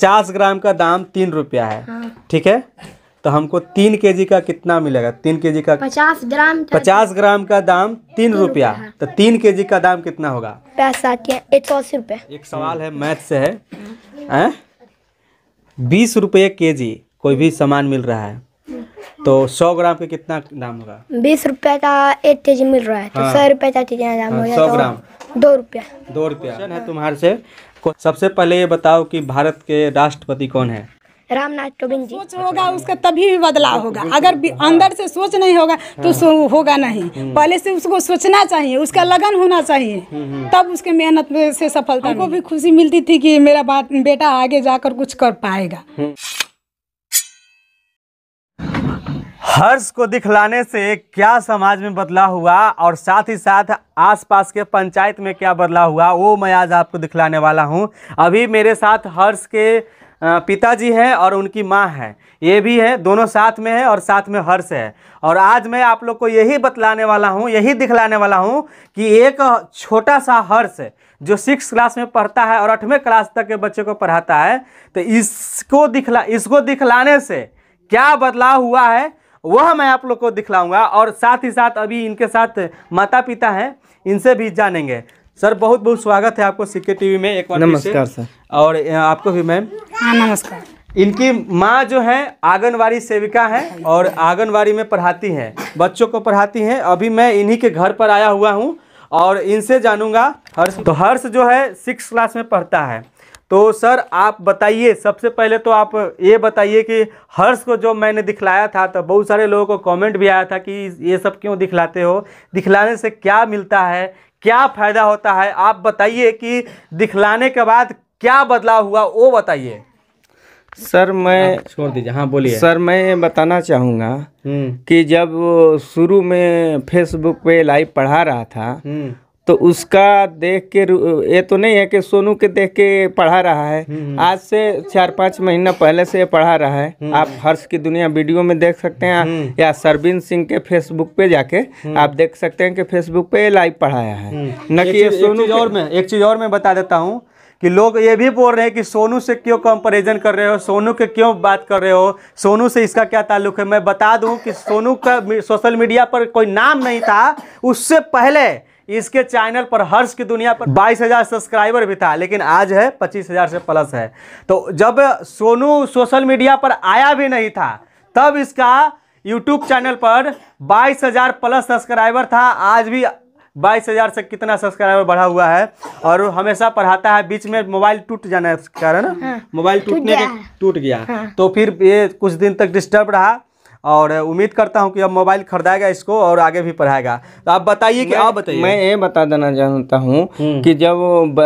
पचास ग्राम का दाम तीन रुपया है हाँ। ठीक है तो हमको तीन के जी का कितना मिलेगा तीन के जी का पचास ग्राम पचास ग्राम का दाम तीन रुपया तो तीन के जी का दाम कितना होगा एक सौ अस्सी रुपये एक सवाल है मैथ से है बीस रुपये के जी कोई भी सामान मिल रहा है तो सौ ग्राम का कितना दाम होगा बीस रुपये का एक के जी मिल रहा है तो हाँ। सौ रुपये का दाम हाँ, होगा सौ ग्राम दो रुपया दो रुपया है तुम्हारे से सबसे पहले ये बताओ कि भारत के राष्ट्रपति कौन है रामनाथ कोविंद जी सोच होगा उसका तभी भी बदलाव होगा अगर अंदर से सोच नहीं होगा तो हाँ। सो होगा नहीं हम्म। पहले से उसको सोचना चाहिए उसका हम्म। लगन होना चाहिए हम्म, तब उसके मेहनत से सफलता को भी खुशी मिलती थी कि मेरा बेटा आगे जाकर कुछ कर पाएगा हर्ष को दिखलाने से क्या समाज में बदलाव हुआ और साथ ही साथ आसपास के पंचायत में क्या बदलाव हुआ वो मैं आज आपको दिखलाने वाला हूँ अभी मेरे साथ हर्ष के पिताजी हैं और उनकी माँ है ये भी है दोनों साथ में है और साथ में हर्ष है और आज मैं आप लोग को यही बतलाने वाला हूँ यही दिखलाने वाला हूँ कि एक छोटा सा हर्ष जो सिक्स क्लास में पढ़ता है और आठवें क्लास तक के बच्चे को पढ़ाता है तो इसको दिखला इसको दिखलाने से क्या बदलाव हुआ है वह मैं आप लोग को दिखलाऊंगा और साथ ही साथ अभी इनके साथ माता पिता हैं इनसे भी जानेंगे सर बहुत बहुत स्वागत है आपको सिक्के टीवी में एक बार नमस्कार सर और आपको भी मैम हाँ, नमस्कार इनकी माँ जो है आंगनवाड़ी सेविका है और आंगनवाड़ी में पढ़ाती हैं बच्चों को पढ़ाती हैं अभी मैं इन्हीं के घर पर आया हुआ हूँ और इनसे जानूंगा हर्ष तो हर्ष जो है सिक्स क्लास में पढ़ता है तो सर आप बताइए सबसे पहले तो आप ये बताइए कि हर्ष को जो मैंने दिखलाया था तो बहुत सारे लोगों को कमेंट भी आया था कि ये सब क्यों दिखलाते हो दिखलाने से क्या मिलता है क्या फ़ायदा होता है आप बताइए कि दिखलाने के बाद क्या बदलाव हुआ वो बताइए सर मैं छोड़ दीजिए हाँ बोलिए सर मैं बताना चाहूँगा हम्म। कि जब शुरू में फेसबुक पे लाइव पढ़ा रहा था हम्म। तो उसका देख के ये तो नहीं है कि सोनू के देख के पढ़ा रहा है हम्म, हम्म। आज से चार पाँच महीना पहले से ये पढ़ा रहा है हम्म, आप हर्ष की दुनिया वीडियो में देख सकते हैं या सरबीन सिंह के फेसबुक पे जाके आप देख सकते हैं कि फेसबुक पे ये लाइव पढ़ाया है न कि ये सोनू और मैं एक चीज़ और मैं बता देता हूँ कि लोग ये भी बोल रहे हैं कि सोनू से क्यों कंपेरिजन कर रहे हो सोनू के क्यों बात कर रहे हो सोनू से इसका क्या ताल्लुक है मैं बता दूं कि सोनू का सोशल मीडिया पर कोई नाम नहीं था उससे पहले इसके चैनल पर हर्ष की दुनिया पर 22,000 सब्सक्राइबर भी था लेकिन आज है 25,000 से प्लस है तो जब सोनू सोशल मीडिया पर आया भी नहीं था तब इसका यूट्यूब चैनल पर 22,000 प्लस सब्सक्राइबर था आज भी बाईस हज़ार से कितना सब्सक्राइबर बढ़ा हुआ है और हमेशा पढ़ाता है बीच में मोबाइल टूट जाने कारण हाँ, मोबाइल टूटने के टूट गया, गया। हाँ। तो फिर ये कुछ दिन तक डिस्टर्ब रहा और उम्मीद करता हूँ कि अब मोबाइल खरीदाएगा इसको और आगे भी पढ़ाएगा तो आप बताइए कि आप बताइए मैं ये बता देना चाहता हूँ हम्म। कि जब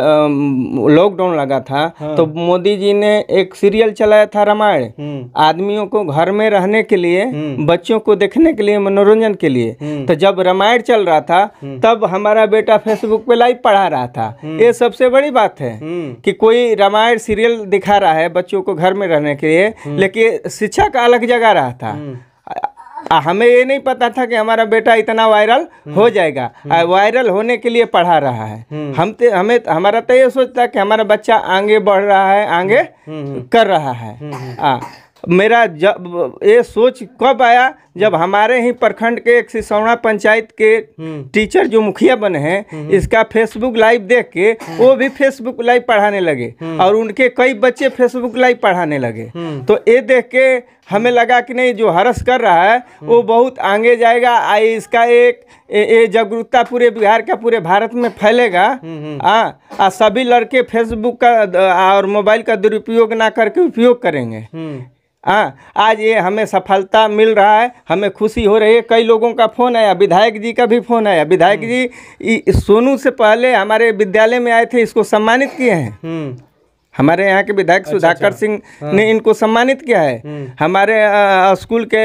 लॉकडाउन लगा था हाँ। तो मोदी जी ने एक सीरियल चलाया था रामायण हम्म। आदमियों को घर में रहने के लिए हम्म। बच्चों को देखने के लिए मनोरंजन के लिए तो जब रामायण चल रहा था तब हमारा बेटा फेसबुक पे लाइव पढ़ा रहा था ये सबसे बड़ी बात है कि कोई रामायण सीरियल दिखा रहा है बच्चों को घर में रहने के लिए लेकिन शिक्षा का अलग जगा रहा था आ, हमें ये नहीं पता था कि हमारा बेटा इतना वायरल हो हम्म। जाएगा हम्म। वायरल होने के लिए पढ़ा रहा है हम्म। हम ते, हमें हमारा तो ये सोचता कि हमारा बच्चा आगे बढ़ रहा है आगे कर रहा है आ, मेरा जब ये सोच कब आया जब हम्म। हमारे ही प्रखंड के एक सिसौना पंचायत के हम्म। टीचर जो मुखिया बने हैं हम्म। इसका फेसबुक लाइव देख के वो भी फेसबुक लाइव पढ़ाने लगे और उनके कई बच्चे फेसबुक लाइव पढ़ाने लगे तो ये देख के हमें लगा कि नहीं जो हरस कर रहा है वो बहुत आगे जाएगा आई इसका एक ये जागरूकता पूरे बिहार का पूरे भारत में फैलेगा हाँ सभी लड़के फेसबुक का और मोबाइल का दुरुपयोग ना करके उपयोग करेंगे हाँ आज ये हमें सफलता मिल रहा है हमें खुशी हो रही है कई लोगों का फ़ोन आया विधायक जी का भी फ़ोन आया विधायक हम्म। जी सोनू से पहले हमारे विद्यालय में आए थे इसको सम्मानित किए हैं हम्म। हमारे यहाँ के विधायक अच्छा, सुधाकर अच्छा, सिंह हाँ। ने इनको सम्मानित किया है हम्म। हमारे स्कूल के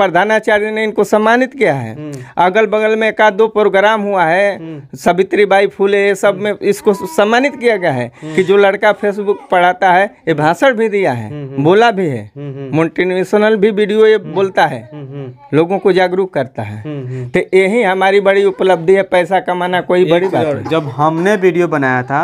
प्रधानाचार्य ने इनको सम्मानित किया है हम्म। अगल बगल में एक दो प्रोग्राम हुआ है हम्म। सवित्री बाई फूले ये सब में इसको सम्मानित किया गया है कि जो लड़का फेसबुक पढ़ाता है ये भाषण भी दिया है बोला भी है मोटिवेशनल भी वीडियो ये बोलता है लोगों को जागरूक करता है तो यही हमारी बड़ी उपलब्धि है पैसा कमाना कोई बड़ी बात जब हमने वीडियो बनाया था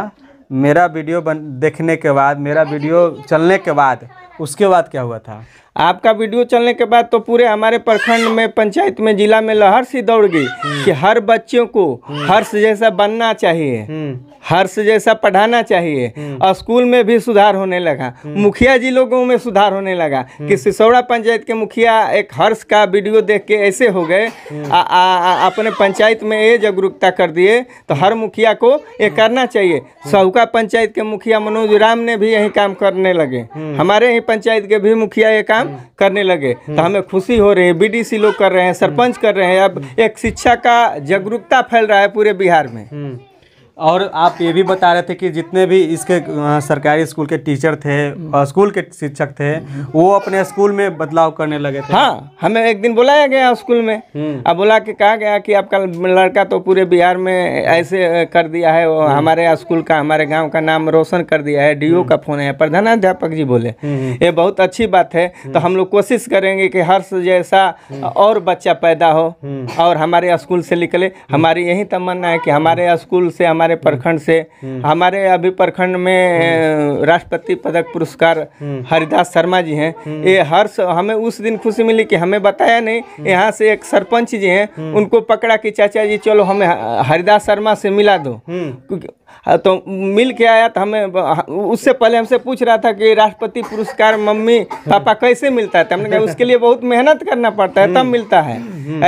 मेरा वीडियो बन देखने के बाद मेरा वीडियो चलने के बाद उसके बाद क्या हुआ था आपका वीडियो चलने के बाद तो पूरे हमारे प्रखंड में पंचायत में जिला में लहर सी दौड़ गई हम्म। कि हर बच्चों को हम्म। हर्ष जैसा बनना चाहिए हम्म। हर्ष जैसा पढ़ाना चाहिए हम्म। और स्कूल में भी सुधार होने लगा हम्म। मुखिया जी लोगों में सुधार होने लगा कि हम्म। सिसौड़ा पंचायत के मुखिया एक हर्ष का वीडियो देख के ऐसे हो गए अपने पंचायत में ये जागरूकता कर दिए तो हर मुखिया को ये करना चाहिए सहुका पंचायत के मुखिया मनोज राम ने भी यही काम करने लगे हमारे ही पंचायत के भी मुखिया ये काम करने लगे तो हमें खुशी हो रही है बी लोग कर रहे हैं सरपंच कर रहे हैं अब एक शिक्षा का जागरूकता फैल रहा है पूरे बिहार में और आप ये भी बता रहे थे कि जितने भी इसके सरकारी स्कूल के टीचर थे स्कूल के शिक्षक थे वो अपने स्कूल में बदलाव करने लगे थे हाँ हमें एक दिन बुलाया गया स्कूल में हम्म। अब बुला के कहा गया कि आपका लड़का तो पूरे बिहार में ऐसे कर दिया है हम्म। हमारे स्कूल का हमारे गाँव का नाम रोशन कर दिया है डी हम्म। का फोन है प्रधानाध्यापक जी बोले ये बहुत अच्छी बात है तो हम लोग कोशिश करेंगे कि हर्ष जैसा और बच्चा पैदा हो और हमारे स्कूल से निकले हमारी यही तमन्ना है कि हमारे स्कूल से हमारे हमारे हम्म। प्रखंड से हम्म। हमारे अभी प्रखंड में हम्म। राष्ट्रपति पदक पुरस्कार हरिदास शर्मा जी हैं ये हर हमें उस दिन खुशी मिली कि हमें बताया नहीं यहाँ से एक सरपंच जी हैं उनको पकड़ा कि चाचा जी चलो हमें हरिदास शर्मा से मिला दो हाँ तो मिल के आया तो हमें हाँ, उससे पहले हमसे पूछ रहा था कि राष्ट्रपति पुरस्कार मम्मी पापा कैसे मिलता है तो हमने कहा उसके लिए बहुत मेहनत करना पड़ता है तब मिलता है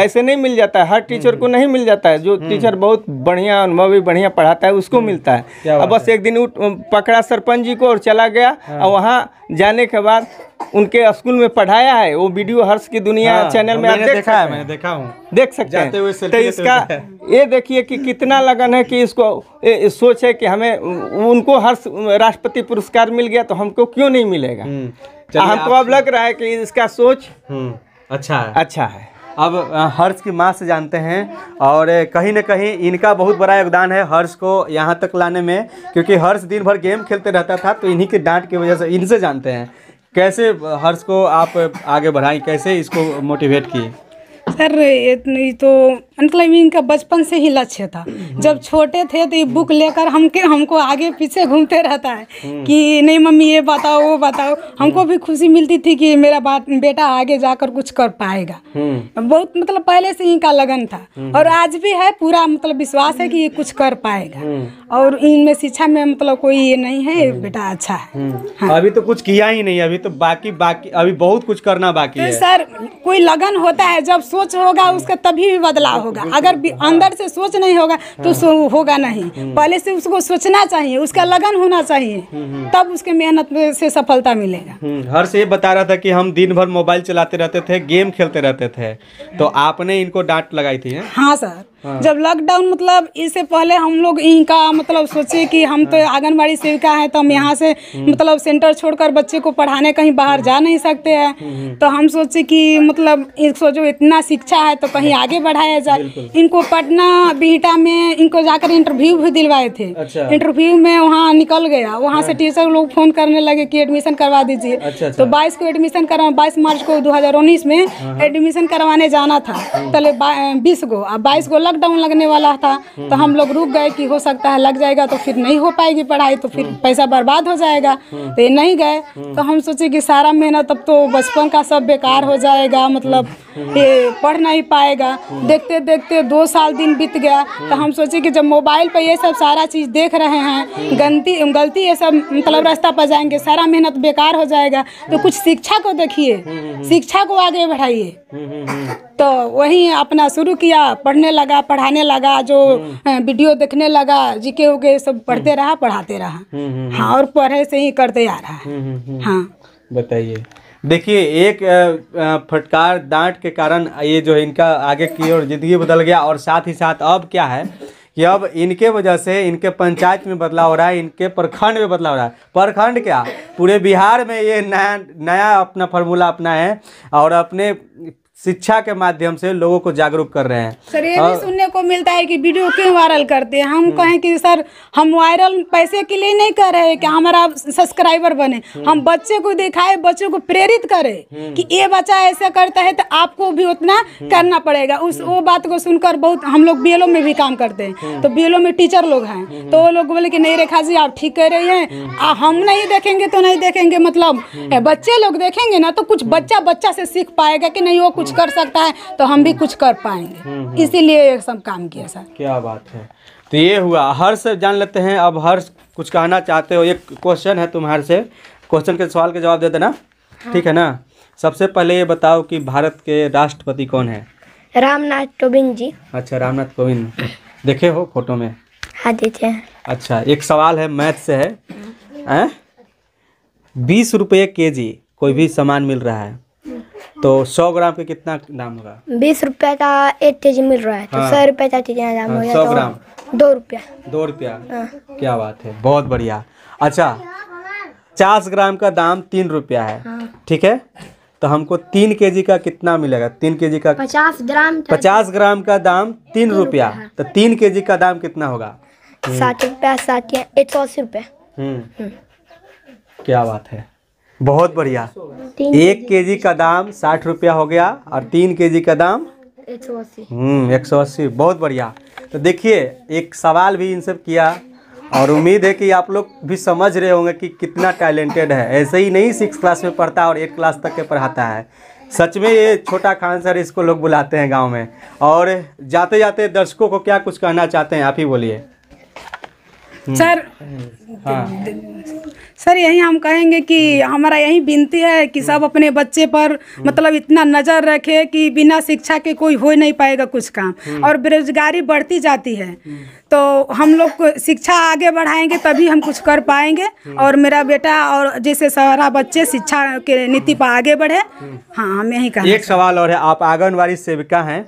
ऐसे नहीं मिल जाता है हर टीचर को नहीं मिल जाता है जो टीचर बहुत बढ़िया अनुभवी बढ़िया पढ़ाता है उसको मिलता है अब बस एक दिन पकड़ा सरपंच जी को और चला गया हाँ। और वहाँ जाने के बाद उनके स्कूल में पढ़ाया है वो वीडियो हर्ष की दुनिया हाँ। चैनल में देखा है मैंने देखा हूँ देख सकते हैं हुए तो इसका ये देखिए कि कितना लगन है कि इसको ए, सोच है कि हमें उनको हर राष्ट्रपति पुरस्कार मिल गया तो हमको क्यों नहीं मिलेगा हम्म, हमको अब लग रहा है कि इसका सोच हम्म, अच्छा है अच्छा है अब हर्ष की माँ से जानते हैं और कहीं ना कहीं इनका बहुत बड़ा योगदान है हर्ष को यहाँ तक लाने में क्योंकि हर्ष दिन भर गेम खेलते रहता था तो इन्हीं के डांट की वजह से इनसे जानते हैं कैसे हर्ष को आप आगे बढ़ाएं कैसे इसको मोटिवेट किए सर ये तो मतलब इनका बचपन से ही लक्ष्य था जब छोटे थे तो ये बुक लेकर हमके हमको आगे पीछे घूमते रहता है कि नहीं मम्मी ये बताओ वो बताओ हमको भी खुशी मिलती थी कि मेरा बेटा आगे जाकर कुछ कर पाएगा बहुत मतलब पहले से इनका लगन था और आज भी है पूरा मतलब विश्वास है कि ये कुछ कर पाएगा और इनमें शिक्षा में मतलब कोई ये नहीं है बेटा अच्छा है हाँ। अभी तो कुछ किया ही नहीं अभी तो बाकी बाकी अभी बहुत कुछ करना बाकी तो है सर कोई लगन होता है जब सोच होगा हम्म। उसका तभी भी बदलाव होगा अगर हाँ। अंदर से सोच नहीं होगा तो हाँ। होगा नहीं हम्म। पहले से उसको सोचना चाहिए उसका हम्म। लगन होना चाहिए तब उसके मेहनत से सफलता मिलेगा से ये बता रहा था कि हम दिन भर मोबाइल चलाते रहते थे गेम खेलते रहते थे तो आपने इनको डांट लगाई थी हाँ सर हाँ। जब लॉकडाउन मतलब इससे पहले हम लोग इनका मतलब सोचे कि हम तो हाँ। आंगनबाड़ी सेविका हैं तो हम यहाँ से हम्म। मतलब सेंटर छोड़कर बच्चे को पढ़ाने कहीं बाहर जा नहीं सकते हैं हम्म, हम्म। तो हम सोचे कि मतलब इसको जो इतना शिक्षा है तो कहीं आगे बढ़ाया जाए इनको पटना बिहटा में इनको जाकर इंटरव्यू भी दिलवाए थे अच्छा। इंटरव्यू में वहाँ निकल गया वहाँ से टीचर हाँ। लोग फोन करने लगे कि एडमिशन करवा दीजिए अच्छा, अच्छा। तो बाईस को एडमिशन करवा बाईस मार्च को दो में एडमिशन करवाने जाना था पहले बीस को बाईस को लॉकडाउन लगने वाला था तो हम लोग रुक गए कि हो सकता है लग जाएगा तो फिर नहीं हो पाएगी पढ़ाई तो फिर हम्म। पैसा बर्बाद हो जाएगा हम्म। तो ये नहीं गए तो हम्म। हम सोचे कि सारा मेहनत अब तो बचपन का सब बेकार हो जाएगा मतलब ये पढ़ नहीं पाएगा देखते देखते दो साल दिन बीत गया तो हम सोचे कि जब मोबाइल पर ये सब सारा चीज़ देख रहे हैं गलती गलती ये सब मतलब रास्ता पर जाएंगे सारा मेहनत बेकार हो जाएगा तो कुछ शिक्षा को देखिए शिक्षा को आगे बढ़ाइए तो वही अपना शुरू किया पढ़ने लगा पढ़ाने लगा जो वीडियो देखने लगा जीके उके सब पढ़ते रहा पढ़ाते रहा हाँ और पढ़े से ही करते आ रहा है हम्म, हम्म, हम्म। हाँ बताइए देखिए एक फटकार डांट के कारण ये जो है इनका आगे की ओर ज़िंदगी बदल गया और साथ ही साथ अब क्या है कि अब इनके वजह से इनके पंचायत में बदलाव हो रहा है इनके प्रखंड में बदलाव हो रहा है प्रखंड क्या पूरे बिहार में ये नया नया अपना फार्मूला अपना है और अपने शिक्षा के माध्यम से लोगों को जागरूक कर रहे हैं सर ये भी सुनने को मिलता है कि वीडियो क्यों वायरल करते हैं हम हम्म। कहें कि सर हम वायरल पैसे के लिए नहीं कर रहे कि हमारा सब्सक्राइबर बने हम्म। हम बच्चे को दिखाए बच्चों को प्रेरित करें हम्म। कि ये बच्चा ऐसा करता है तो आपको भी उतना करना पड़ेगा उस वो बात को सुनकर बहुत हम लोग बी में भी काम करते हैं तो बी में टीचर लोग हैं तो वो लोग बोले कि नहीं रेखा जी आप ठीक कह रही है हम नहीं देखेंगे तो नहीं देखेंगे मतलब बच्चे लोग देखेंगे ना तो कुछ बच्चा बच्चा से सीख पाएगा कि नहीं वो कुछ कुछ कर सकता है तो हम भी कुछ कर पाएंगे हम्म, हम्म। इसीलिए एक सब काम किया सर क्या बात है तो ये हुआ हर्ष जान लेते हैं अब हर्ष कुछ कहना चाहते हो एक क्वेश्चन है तुम्हारे से क्वेश्चन के सवाल के जवाब दे देना हाँ। ठीक है ना सबसे पहले ये बताओ कि भारत के राष्ट्रपति कौन है रामनाथ कोविंद जी अच्छा रामनाथ कोविंद देखे हो फोटो में हाँ देखे अच्छा एक सवाल है मैथ से है, हाँ। है? बीस रुपये के जी कोई भी सामान मिल रहा है तो सौ ग्राम के कितना दाम होगा बीस रुपया का एक के जी मिल रहा है तो हाँ। सौ रुपये का कितना दाम हाँ, होगा सौ तो ग्राम दो रुपया दो रुपया हाँ। क्या बात है बहुत बढ़िया अच्छा पचास ग्राम का दाम तीन रुपया है ठीक है तो हमको तीन के जी का कितना मिलेगा तीन के जी का पचास ग्राम पचास ग्राम का दाम तीन रुपया तो तीन के जी का दाम कितना होगा साठ रुपया साठ एक सौ अस्सी रुपया हम्म। हम्म। क्या बात है बहुत बढ़िया एक के जी का दाम साठ रुपया हो गया और तीन के जी का दाम एक सौ अस्सी हम्म, एक सौ अस्सी बहुत बढ़िया तो देखिए एक सवाल भी इन सब किया और उम्मीद है कि आप लोग भी समझ रहे होंगे कि कितना टैलेंटेड है ऐसे ही नहीं सिक्स क्लास में पढ़ता और एट क्लास तक के पढ़ाता है सच में ये छोटा खान सर इसको लोग बुलाते हैं गांव में और जाते जाते दर्शकों को क्या कुछ कहना चाहते हैं आप ही बोलिए सर हाँ। सर यही हम कहेंगे कि हम्म। हमारा यही विनती है कि सब हम्म। अपने बच्चे पर हम्म। मतलब इतना नज़र रखे कि बिना शिक्षा के कोई हो नहीं पाएगा कुछ काम और बेरोजगारी बढ़ती जाती है तो हम लोग शिक्षा आगे बढ़ाएंगे तभी हम कुछ कर पाएंगे और मेरा बेटा और जैसे सारा बच्चे शिक्षा के नीति पर आगे बढ़े हाँ हम यही कहें एक सवाल और है आप आंगनबाड़ी सेविका हैं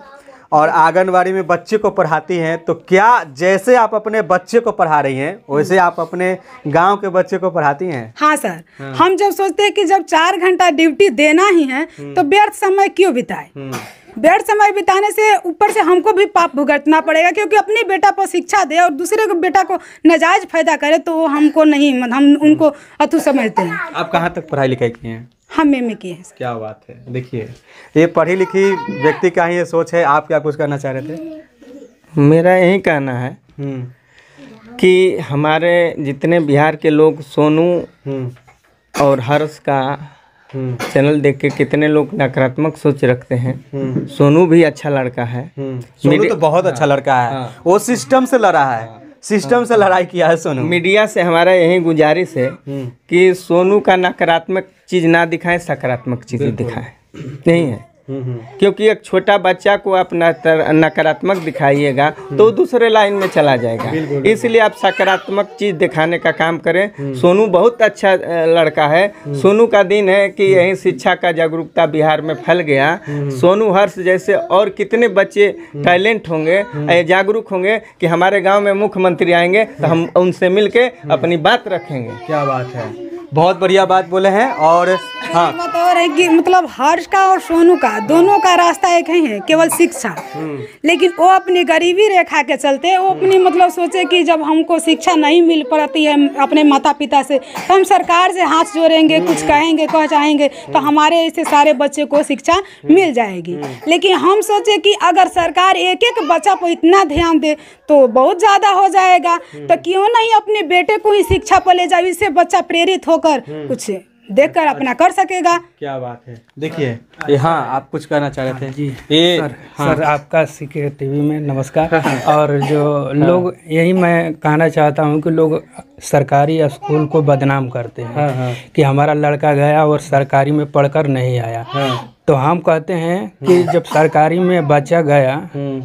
और आंगनबाड़ी में बच्चे को पढ़ाती हैं तो क्या जैसे आप अपने बच्चे को पढ़ा रही हैं वैसे आप अपने गांव के बच्चे को पढ़ाती हैं हाँ सर हाँ। हम जब सोचते हैं कि जब चार घंटा ड्यूटी देना ही है हम्म। तो व्यर्थ समय क्यों बिताए हम्म। व्यर्थ समय बिताने से ऊपर से हमको भी पाप भुगतना पड़ेगा क्योंकि अपने बेटा को शिक्षा दे और दूसरे को बेटा को नजायज फायदा करे तो वो हमको नहीं हम उनको अथु समझते हैं आप कहाँ तक पढ़ाई लिखाई किए हैं एम ए की है क्या बात है देखिए ये पढ़ी लिखी व्यक्ति का ही ये सोच है आप क्या कुछ करना चाह रहे थे मेरा यही कहना है हम्म। कि हमारे जितने बिहार के लोग सोनू हम्म। और हर्ष का हम्म। चैनल देख के कितने लोग नकारात्मक सोच रखते हैं सोनू भी अच्छा लड़का है सोनू तो बहुत अच्छा हाँ। लड़का है हाँ। वो सिस्टम से लड़ा है हाँ। सिस्टम से लड़ाई किया है सोनू मीडिया से हमारा यही गुजारिश है हम्म। कि सोनू का नकारात्मक चीज ना दिखाएं सकारात्मक चीज दिखाएं नहीं है क्योंकि एक छोटा बच्चा को आप नकारात्मक दिखाइएगा तो दूसरे लाइन में चला जाएगा इसलिए आप सकारात्मक चीज़ दिखाने का काम करें सोनू बहुत अच्छा लड़का है सोनू का दिन है कि यही शिक्षा का जागरूकता बिहार में फैल गया सोनू हर्ष जैसे और कितने बच्चे टैलेंट होंगे जागरूक होंगे कि हमारे गाँव में मुख्यमंत्री आएंगे तो हम उनसे मिल अपनी बात रखेंगे क्या बात है बहुत बढ़िया बात बोले हैं और हाँ और कि मतलब हर्ष का और सोनू का दोनों का रास्ता एक ही है केवल शिक्षा हम्म। लेकिन वो अपनी गरीबी रेखा के चलते वो अपनी हम्म। मतलब सोचे कि जब हमको शिक्षा नहीं मिल पाती है अपने माता पिता से तो हम सरकार से हाथ जोड़ेंगे हम्म। कुछ कहेंगे कह चाहेंगे तो हमारे ऐसे सारे बच्चे को शिक्षा मिल जाएगी लेकिन हम सोचे कि अगर सरकार एक एक बच्चा को इतना ध्यान दे तो बहुत ज़्यादा हो जाएगा तो क्यों नहीं अपने बेटे को ही शिक्षा पर ले जाए इससे बच्चा प्रेरित होगा होकर हम्म। कुछ देख कर अच्छा। अपना कर सकेगा क्या बात है देखिए अच्छा। हाँ आप कुछ कहना चाह रहे थे हाँ जी ये सर, हाँ। सर आपका सी टीवी में नमस्कार हाँ, हाँ। और जो हाँ। लोग यही मैं कहना चाहता हूँ कि लोग सरकारी स्कूल को बदनाम करते हैं हाँ, हाँ। कि हमारा लड़का गया और सरकारी में पढ़कर नहीं आया हाँ। तो हम कहते हैं कि जब सरकारी में बच्चा गया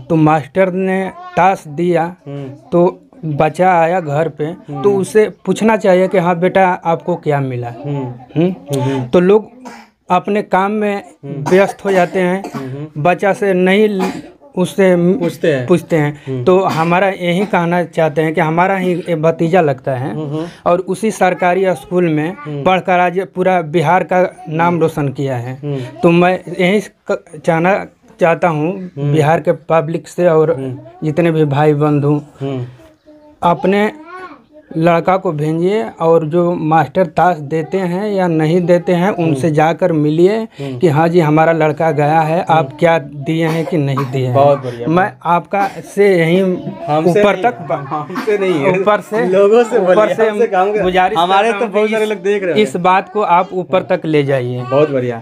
तो मास्टर ने टास्क दिया तो बच्चा आया घर पे हम्म। तो उसे पूछना चाहिए कि हाँ बेटा आपको क्या मिला हुँ? हम्म। हम्म? तो लोग अपने काम में व्यस्त हो जाते हैं बच्चा से नहीं उससे पूछते हैं पूछते हैं तो हमारा यही कहना चाहते हैं कि हमारा ही भतीजा लगता है और उसी सरकारी स्कूल में पढ़कर आज पूरा बिहार का नाम रोशन किया है तो मैं यही चाहना चाहता हूँ बिहार के पब्लिक से और जितने भी भाई बंधु अपने लड़का को भेजिए और जो मास्टर ताश देते हैं या नहीं देते हैं हम्म। उनसे जाकर मिलिए हम्म। कि हाँ जी हमारा लड़का गया है आप हम्म। क्या दिए हैं कि नहीं दिए बहुत बढ़िया मैं आपका से यही ऊपर तक हमसे नहीं ऊपर से लोगों से ऊपर से गुजारिश हमारे तो बहुत सारे लोग देख रहे हैं इस बात को आप ऊपर तक ले जाइए बहुत बढ़िया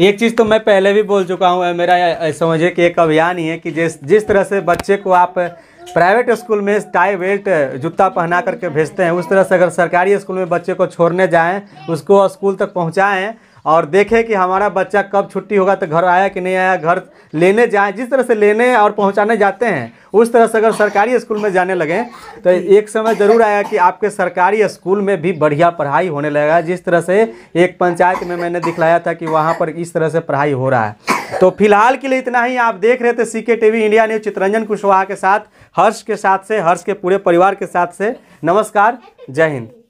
एक चीज़ तो मैं पहले भी बोल चुका हूँ मेरा समझिए कि एक अभियान ही है कि जिस जिस तरह से बच्चे को आप प्राइवेट स्कूल में टाई बेल्ट जूता पहना करके भेजते हैं उस तरह से अगर सरकारी स्कूल में बच्चे को छोड़ने जाएं उसको स्कूल तक पहुंचाएं और देखें कि हमारा बच्चा कब छुट्टी होगा तो घर आया कि नहीं आया घर लेने जाए जिस तरह से लेने और पहुंचाने जाते हैं उस तरह से अगर सरकारी स्कूल में जाने लगें तो एक समय ज़रूर आया कि आपके सरकारी स्कूल में भी बढ़िया पढ़ाई होने लगेगा जिस तरह से एक पंचायत में मैंने दिखलाया था कि वहाँ पर इस तरह से पढ़ाई हो रहा है तो फिलहाल के लिए इतना ही आप देख रहे थे C K T India news Chitranjan Kushwaha के साथ हर्ष के साथ से हर्ष के पूरे परिवार के साथ से नमस्कार जय हिंद